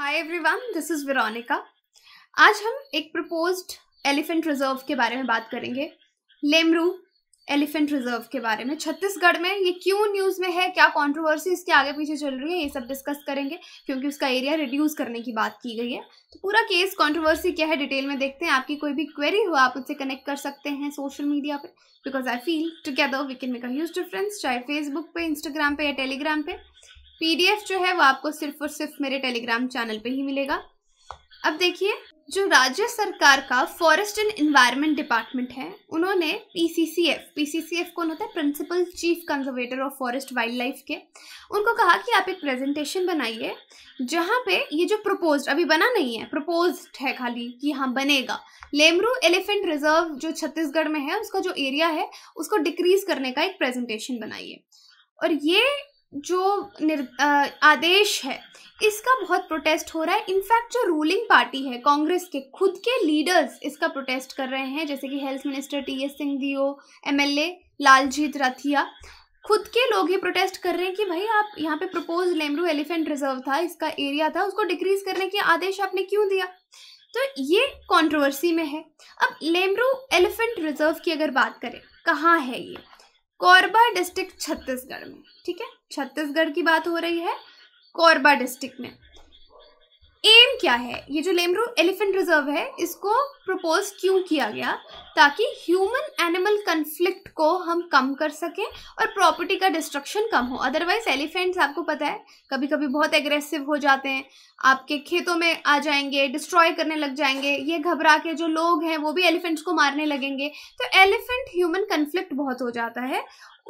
hi everyone this is Veronica आज हम एक प्रपोज्ड एलिफेंट रिजर्व के बारे में बात करेंगे लेमरू एलिफेंट रिजर्व के बारे में छत्तीसगढ़ में ये क्यों न्यूज़ में है क्या कंट्रोवर्सी इसके आगे पीछे चल रही है ये सब डिस्कस करेंगे क्योंकि उसका एरिया रिड्यूस करने की बात की गई है तो पूरा केस कॉन्ट्रोवर्सी क्या है डिटेल में देखते हैं आपकी कोई भी क्वेरी हो आप उससे कनेक्ट कर सकते हैं सोशल मीडिया पर because I feel together we can make a huge difference चाहे फेसबुक पे इंस्टाग्राम पे या टेलीग्राम पे पी जो है वो आपको सिर्फ और सिर्फ मेरे टेलीग्राम चैनल पे ही मिलेगा अब देखिए जो राज्य सरकार का फॉरेस्ट एंड एनवायरनमेंट डिपार्टमेंट है उन्होंने पीसीसीएफ पीसीसीएफ कौन होता है principal chief conservator of forest wildlife के उनको कहा कि आप एक प्रेजेंटेशन बनाइए जहाँ पे ये जो प्रपोज अभी बना नहीं है प्रपोज है खाली कि हाँ बनेगा लेमरू एलिफेंट रिजर्व जो छत्तीसगढ़ में है उसका जो एरिया है उसको डिक्रीज करने का एक प्रेजेंटेशन बनाइए और ये जो आदेश है इसका बहुत प्रोटेस्ट हो रहा है इनफैक्ट जो रूलिंग पार्टी है कांग्रेस के खुद के लीडर्स इसका प्रोटेस्ट कर रहे हैं जैसे कि health minister T S Singh M L A Laljeet Rathia खुद के लोग ही प्रोटेस्ट कर रहे हैं कि भाई आप यहाँ पे प्रपोज लेमरू एलिफेंट रिजर्व था इसका एरिया था उसको डिक्रीज करने के आदेश आपने क्यों दिया तो ये कंट्रोवर्सी में है अब लेमरू एलिफेंट रिजर्व की अगर बात करें कहाँ है ये कोरबा डिस्ट्रिक्ट छत्तीसगढ़ में ठीक है छत्तीसगढ़ की बात हो रही है कोरबा डिस्ट्रिक्ट में एम क्या है ये जो लेमरू एलिफेंट रिजर्व है इसको प्रपोज क्यों किया गया ताकि ह्यूमन एनिमल कन्फ्लिक्ट को हम कम कर सकें और प्रॉपर्टी का डिस्ट्रक्शन कम हो अदरवाइज एलिफेंट्स आपको पता है कभी कभी बहुत एग्रेसिव हो जाते हैं आपके खेतों में आ जाएंगे डिस्ट्रॉय करने लग जाएंगे ये घबरा के जो लोग हैं वो भी एलिफेंट्स को मारने लगेंगे तो एलिफेंट ह्यूमन कन्फ्लिक्ट बहुत हो जाता है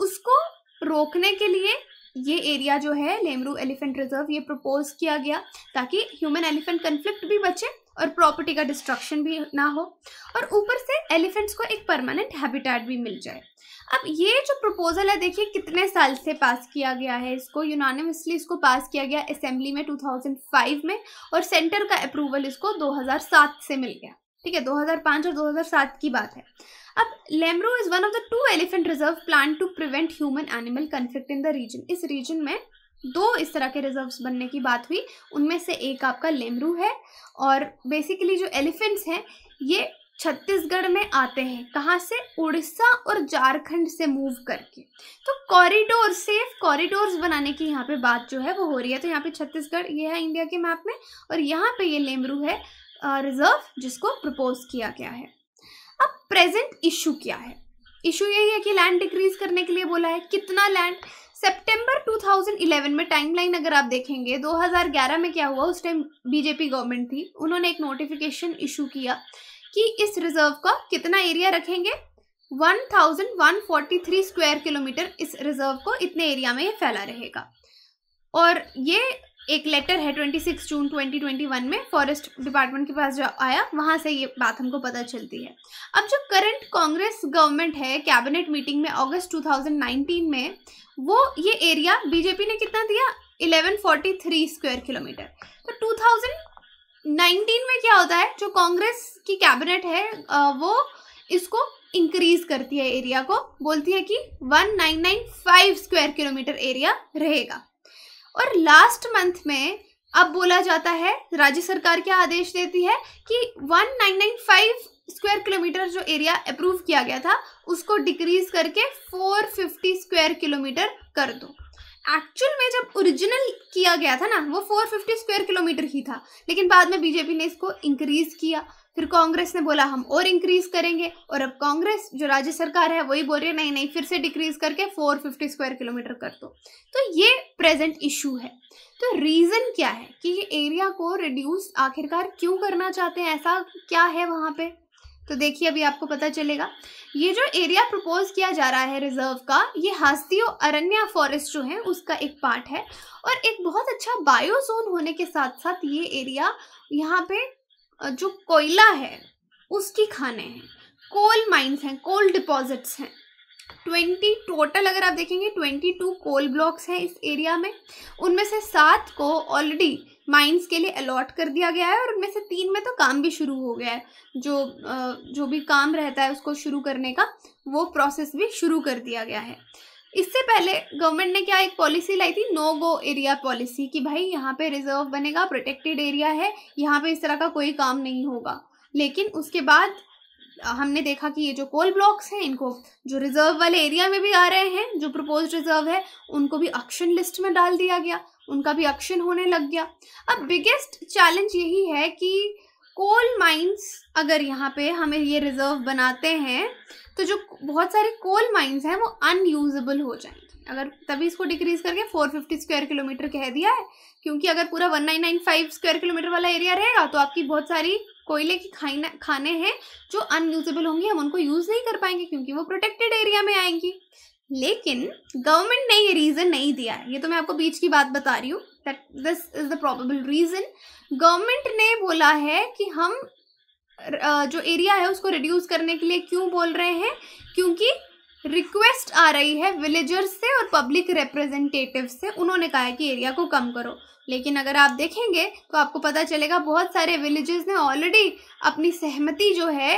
उसको रोकने के लिए ये एरिया जो है लेमरू एलिफेंट रिजर्व ये प्रपोज किया गया ताकि ह्यूमन एलिफेंट कन्फ्लिक्ट भी बचे और प्रॉपर्टी का डिस्ट्रक्शन भी ना हो और ऊपर से एलिफेंट्स को एक परमानेंट हैबिटेट भी मिल जाए अब ये जो प्रपोज़ल है देखिए कितने साल से पास किया गया है इसको यूनानिमसली इसको पास किया गया असेंबली में 2005 में और सेंटर का अप्रूवल इसको 2007 से मिल गया ठीक है 2005 और 2007 की बात है अब Lemru is one of the two elephant reserve plan to prevent human animal conflict in the region इस रीजन में दो इस तरह के रिजर्व्स बनने की बात हुई उनमें से एक आपका लेमरू है और बेसिकली जो एलिफेंट्स हैं ये छत्तीसगढ़ में आते हैं कहाँ से उड़ीसा और झारखंड से मूव करके तो कॉरिडोर सेफ कॉरिडोर्स बनाने की यहाँ पे बात जो है वो हो रही है तो यहाँ पे छत्तीसगढ़ ये है इंडिया के मैप में और यहाँ पे ये लेमरू है रिजर्व जिसको प्रपोज किया गया है अब प्रेजेंट इशू क्या है इशू यही है कि लैंड डिक्रीज करने के लिए बोला है कितना लैंड सितंबर 2011 में टाइमलाइन अगर आप देखेंगे 2011 में क्या हुआ उस टाइम बीजेपी गवर्नमेंट थी उन्होंने एक नोटिफिकेशन इशू किया कि इस रिजर्व का कितना एरिया रखेंगे 1143 स्क्वायर किलोमीटर इस रिजर्व को इतने एरिया में ये फैला रहेगा और ये एक लेटर है 26 जून 2021 में फॉरेस्ट डिपार्टमेंट के पास जो आया वहाँ से ये बात हमको पता चलती है अब जो करंट कांग्रेस गवर्नमेंट है कैबिनेट मीटिंग में अगस्त 2019 में वो ये एरिया बीजेपी ने कितना दिया 1143 स्क्वायर किलोमीटर तो 2019 में क्या होता है जो कांग्रेस की कैबिनेट है वो इसको इंक्रीज करती है एरिया को बोलती है कि वन स्क्वायर किलोमीटर एरिया रहेगा और लास्ट मंथ में अब बोला जाता है राज्य सरकार क्या आदेश देती है कि 1995 स्क्वायर किलोमीटर जो एरिया अप्रूव किया गया था उसको डिक्रीज करके 450 स्क्वायर किलोमीटर कर दो एक्चुअल में जब ओरिजिनल किया गया था ना वो 450 स्क्वायर किलोमीटर ही था लेकिन बाद में बीजेपी ने इसको इंक्रीज किया फिर कांग्रेस ने बोला हम और इंक्रीज करेंगे और अब कांग्रेस जो राज्य सरकार है वही बोल रही है नहीं नहीं फिर से डिक्रीज करके 450 स्क्वायर किलोमीटर कर दो तो ये प्रेजेंट इशू है तो रीज़न क्या है कि ये एरिया को रिड्यूस आखिरकार क्यों करना चाहते हैं ऐसा क्या है वहाँ पे तो देखिए अभी आपको पता चलेगा ये जो एरिया प्रपोज किया जा रहा है रिजर्व का ये हास्ती अरण्य फॉरेस्ट जो है उसका एक पार्ट है और एक बहुत अच्छा बायो जोन होने के साथ साथ ये एरिया यहाँ पे जो कोयला है उसकी खाने हैं कोल माइंस हैं कोल डिपॉजिट्स हैं ट्वेंटी टोटल अगर आप देखेंगे ट्वेंटी टू कोल ब्लॉक्स हैं इस एरिया में उनमें से सात को ऑलरेडी माइंस के लिए अलॉट कर दिया गया है और उनमें से तीन में तो काम भी शुरू हो गया है जो जो भी काम रहता है उसको शुरू करने का वो प्रोसेस भी शुरू कर दिया गया है इससे पहले गवर्नमेंट ने क्या एक पॉलिसी लाई थी नो गो एरिया पॉलिसी कि भाई यहाँ पे रिजर्व बनेगा प्रोटेक्टेड एरिया है यहाँ पे इस तरह का कोई काम नहीं होगा लेकिन उसके बाद हमने देखा कि ये जो कोल ब्लॉक्स हैं इनको जो रिजर्व वाले एरिया में भी आ रहे हैं जो प्रपोज रिजर्व है उनको भी एक्शन लिस्ट में डाल दिया गया उनका भी एक्शन होने लग गया अब बिगेस्ट चैलेंज यही है कि कोल माइंस अगर यहाँ पे हमें ये रिजर्व बनाते हैं तो जो बहुत सारे कोल माइंस हैं वो अनयूजेबल हो जाएंगे अगर तभी इसको डिक्रीज करके 450 स्क्वायर किलोमीटर कह दिया है क्योंकि अगर पूरा 1995 स्क्वायर किलोमीटर वाला एरिया रहेगा तो आपकी बहुत सारी कोयले की खाना खाने हैं जो अनयूजेबल होंगी हम उनको यूज़ नहीं कर पाएंगे क्योंकि वो प्रोटेक्टेड एरिया में आएंगी लेकिन गवर्नमेंट ने ये रीज़न नहीं दिया है ये तो मैं आपको बीच की बात बता रही हूँ that this is the probable reason government ने बोला है कि हम जो एरिया है उसको रिड्यूस करने के लिए क्यों बोल रहे हैं क्योंकि रिक्वेस्ट आ रही है विलेजर्स से और पब्लिक रिप्रेजेंटेटिव से उन्होंने कहा है कि एरिया को कम करो लेकिन अगर आप देखेंगे तो आपको पता चलेगा बहुत सारे विलेजेस ने ऑलरेडी अपनी सहमति जो है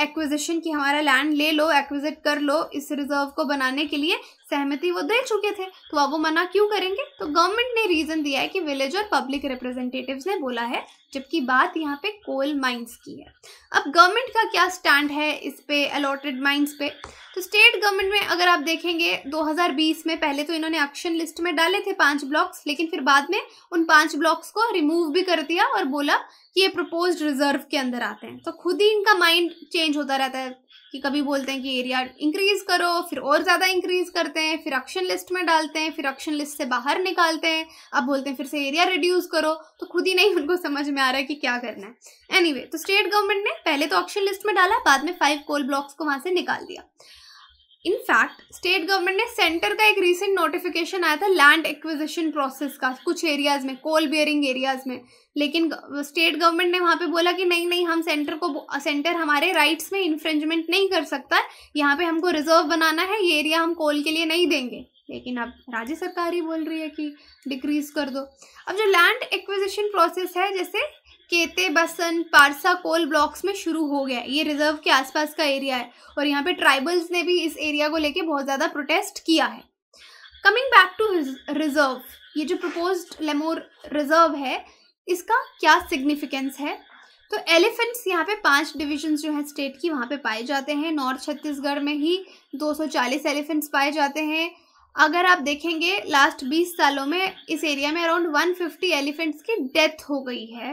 एक्विजिशन की हमारा लैंड ले लो एक्विजिट कर लो इस रिजर्व को बनाने के लिए सहमति वो दे चुके थे तो अब वो मना क्यों करेंगे तो गवर्नमेंट ने रीज़न दिया है कि विलेज और पब्लिक रिप्रेजेंटेटिव ने बोला है जबकि बात यहाँ पे कोल माइंस की है अब गवर्नमेंट का क्या स्टैंड है इस पे अलॉटेड माइंस पे तो स्टेट गवर्नमेंट में अगर आप देखेंगे 2020 में पहले तो इन्होंने एक्शन लिस्ट में डाले थे पांच ब्लॉक्स लेकिन फिर बाद में उन पांच ब्लॉक्स को रिमूव भी कर दिया और बोला कि ये प्रपोज रिजर्व के अंदर आते हैं तो खुद ही इनका माइंड चेंज होता रहता है कि कभी बोलते हैं कि एरिया इंक्रीज करो फिर और ज़्यादा इंक्रीज करते हैं फिर एक्शन लिस्ट में डालते हैं फिर एक्शन लिस्ट से बाहर निकालते हैं अब बोलते हैं फिर से एरिया रिड्यूस करो तो खुद ही नहीं उनको समझ में आ रहा है कि क्या करना है एनीवे anyway, तो स्टेट गवर्नमेंट ने पहले तो एक्शन लिस्ट में डाला बाद में फाइव कोल ब्लॉक्स को वहाँ से निकाल दिया इनफैक्ट स्टेट गवर्नमेंट ने सेंटर का एक रिसेंट नोटिफिकेशन आया था लैंड एक्विजिशन प्रोसेस का कुछ एरियाज में कोल बियरिंग एरियाज में लेकिन स्टेट गवर्नमेंट ने वहाँ पे बोला कि नहीं नहीं हम सेंटर को सेंटर हमारे राइट्स में इन्फ्रेंजमेंट नहीं कर सकता यहाँ पे हमको रिजर्व बनाना है ये एरिया हम कोल के लिए नहीं देंगे लेकिन अब राज्य सरकार ही बोल रही है कि डिक्रीज कर दो अब जो लैंड एक्विजिशन प्रोसेस है जैसे केते बसन पारसा कोल ब्लॉक्स में शुरू हो गया ये रिजर्व के आसपास का एरिया है और यहाँ पे ट्राइबल्स ने भी इस एरिया को लेके बहुत ज़्यादा प्रोटेस्ट किया है कमिंग बैक टू रिजर्व ये जो प्रपोज लेमोर रिजर्व है इसका क्या सिग्निफिकेंस है तो एलिफेंट्स यहाँ पे पांच डिविजन्स जो हैं स्टेट की वहाँ पे पाए जाते हैं नॉर्थ छत्तीसगढ़ में ही 240 एलिफेंट्स पाए जाते हैं अगर आप देखेंगे लास्ट 20 सालों में इस एरिया में अराउंड 150 एलिफेंट्स की डेथ हो गई है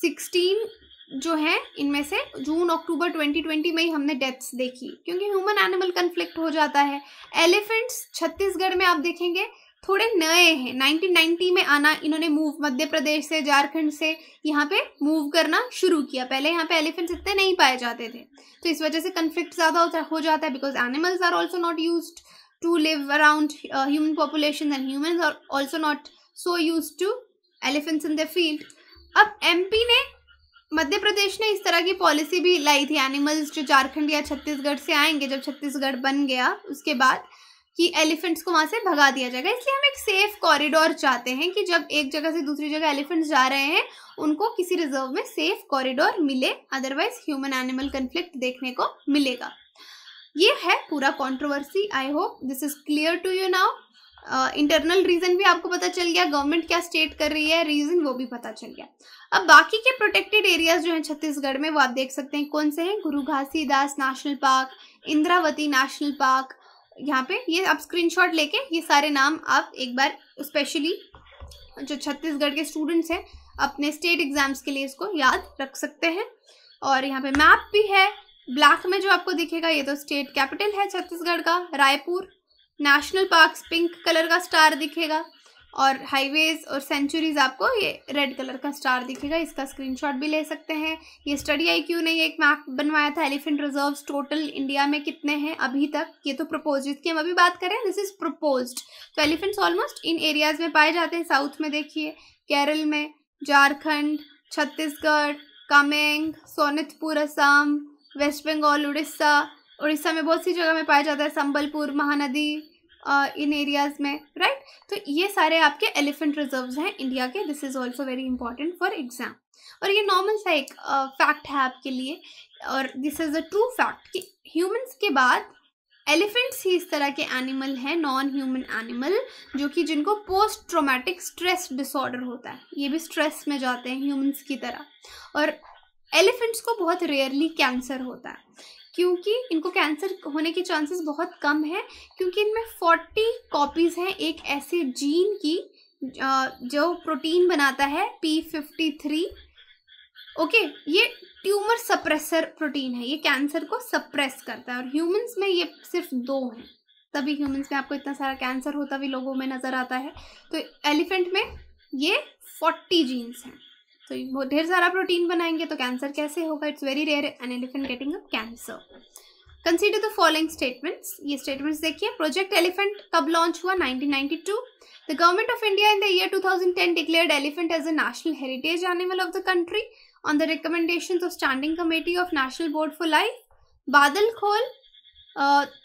सिक्सटीन जो है इनमें से जून अक्टूबर 2020 में ही हमने डेथ्स देखी क्योंकि ह्यूमन एनिमल कन्फ्लिक्ट हो जाता है एलिफेंट्स छत्तीसगढ़ में आप देखेंगे थोड़े नए हैं 1990 में आना इन्होंने मूव मध्य प्रदेश से झारखंड से यहाँ पे मूव करना शुरू किया पहले यहाँ पे एलिफेंट्स इतने नहीं पाए जाते थे तो इस वजह से कन्फ्लिक्ट ज़्यादा होता हो जाता है because animals are also not use to live around human population and human are also not so use to elephants in the field अब एमपी ने मध्य प्रदेश ने इस तरह की पॉलिसी भी लाई थी एनिमल्स जो झारखंड या छत्तीसगढ़ से आएंगे जब छत्तीसगढ़ बन गया उसके बाद कि एलिफेंट्स को वहाँ से भगा दिया जाएगा इसलिए हम एक सेफ कॉरिडोर चाहते हैं कि जब एक जगह से दूसरी जगह एलिफेंट्स जा रहे हैं उनको किसी रिजर्व में सेफ कॉरिडोर मिले अदरवाइज ह्यूमन एनिमल कन्फ्लिक्ट देखने को मिलेगा ये है पूरा controversy I hope this is clear to you now internal uh, reason भी आपको पता चल गया गवर्नमेंट क्या स्टेट कर रही है रीज़न वो भी पता चल गया अब बाकी के प्रोटेक्टेड एरियाज जो हैं छत्तीसगढ़ में वो आप देख सकते हैं कौन से हैं Guru Ghasidas national park Indravati national park यहाँ पे ये आप स्क्रीनशॉट लेके ये सारे नाम आप एक बार स्पेशली जो छत्तीसगढ़ के स्टूडेंट्स हैं अपने स्टेट एग्जाम्स के लिए इसको याद रख सकते हैं और यहाँ पे मैप भी है ब्लैक में जो आपको दिखेगा ये तो स्टेट कैपिटल है छत्तीसगढ़ का Raipur national parks pink colour का स्टार दिखेगा और हाईवेज और सेंचुरीज आपको ये रेड कलर का स्टार दिखेगा इसका स्क्रीनशॉट भी ले सकते हैं ये स्टडी आई क्यू ने एक मैप बनवाया था एलिफेंट रिजर्व टोटल इंडिया में कितने हैं अभी तक ये तो प्रपोज जिसकी हम अभी बात करें दिस इज प्रपोज तो एलिफेंट्स ऑलमोस्ट इन एरियाज में पाए जाते हैं साउथ में देखिए केरल में झारखंड छत्तीसगढ़ कामेंग सोनितपुर असम वेस्ट बंगाल उड़ीसा उड़ीसा में बहुत सी जगह में पाया जाता है संबलपुर महानदी इन एरियाज़ में राइट तो ये सारे आपके एलिफेंट रिजर्व्स हैं इंडिया के this is also very important for exam और ये नॉर्मल सा एक फैक्ट है आपके लिए और this is a true fact कि ह्यूमंस के बाद एलिफेंट्स ही इस तरह के एनिमल हैं नॉन ह्यूमन एनिमल जो कि जिनको पोस्ट ट्रोमेटिक स्ट्रेस डिसऑर्डर होता है ये भी स्ट्रेस में जाते हैं ह्यूमंस की तरह और एलिफेंट्स को बहुत रेयरली कैंसर होता है क्योंकि इनको कैंसर होने के चांसेस बहुत कम है क्योंकि इनमें फोर्टी कॉपीज़ हैं एक ऐसे जीन की जो प्रोटीन बनाता है पी फिफ्टी थ्री ओके ये ट्यूमर सप्रेसर प्रोटीन है ये कैंसर को सप्रेस करता है और ह्यूमंस में ये सिर्फ दो हैं तभी ह्यूमंस में आपको इतना सारा कैंसर होता भी लोगों में नज़र आता है तो एलिफेंट में ये फोर्टी जीन्स हैं तो वो ढेर सारा प्रोटीन बनाएंगे तो कैंसर कैसे होगा it's very rare an elephant getting a cancer consider the following statements ये स्टेटमेंट्स देखिए प्रोजेक्ट एलिफेंट कब लॉन्च हुआ 1992 the government of India in the year 2010 declared elephant as a national heritage animal of the country on the recommendation of standing committee of national board for life Badalkhol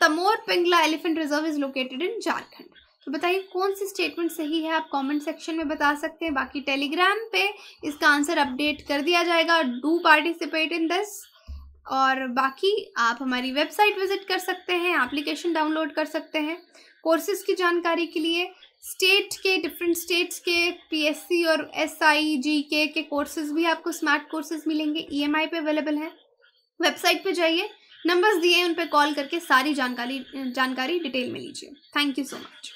Tamor Pingla elephant reserve is located in Jharkhand तो बताइए कौन सी statement सही है आप comment section में बता सकते हैं बाकी टेलीग्राम पे इसका आंसर अपडेट कर दिया जाएगा डू पार्टिसिपेट इन दिस और बाकी आप हमारी वेबसाइट विजिट कर सकते हैं एप्लीकेशन डाउनलोड कर सकते हैं कोर्सेज की जानकारी के लिए स्टेट के डिफरेंट स्टेट्स के पी और एस आई के कोर्सेज भी आपको स्मार्ट कोर्सेज मिलेंगे ईएमआई e पे अवेलेबल हैं वेबसाइट पर जाइए नंबर्स दिए हैं उन पर कॉल करके सारी जानकारी जानकारी डिटेल में लीजिए थैंक यू सो मच